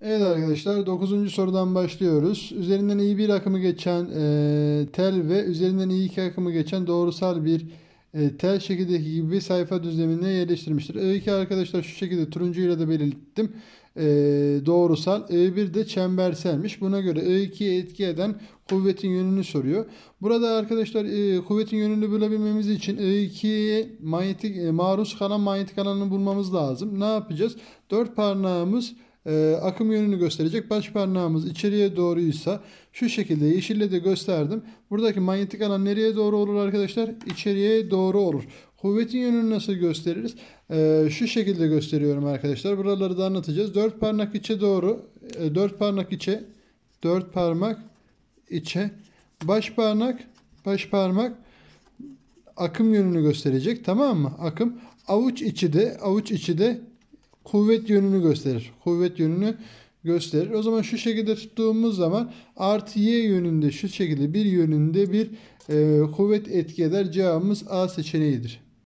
Evet arkadaşlar 9. sorudan başlıyoruz. Üzerinden iyi bir akımı geçen e, tel ve üzerinden iyi iki akımı geçen doğrusal bir e, tel şekildeki gibi sayfa düzlemine yerleştirmiştir. E2 arkadaşlar şu şekilde turuncu ile de belirttim. E, doğrusal. E1 de çemberselmiş. Buna göre E2'ye etki eden kuvvetin yönünü soruyor. Burada arkadaşlar e, kuvvetin yönünü bulabilmemiz için E2'ye manyetik, e, maruz kalan manyetik alanını bulmamız lazım. Ne yapacağız? Dört parnağımız e, akım yönünü gösterecek. Baş parmağımız içeriye doğruysa şu şekilde yeşille de gösterdim. Buradaki manyetik alan nereye doğru olur arkadaşlar? İçeriye doğru olur. Kuvvetin yönünü nasıl gösteririz? Ee, şu şekilde gösteriyorum arkadaşlar. Buraları da anlatacağız. Dört parmak içe doğru. E, dört parmak içe. Dört parmak içe. Baş parmak. Baş parmak. Akım yönünü gösterecek. Tamam mı? Akım. Avuç içi de. Avuç içi de kuvvet yönünü gösterir. Kuvvet yönünü gösterir. O zaman şu şekilde tuttuğumuz zaman artı y yönünde şu şekilde bir yönünde bir e, kuvvet etki eder. Cevabımız A seçeneğidir.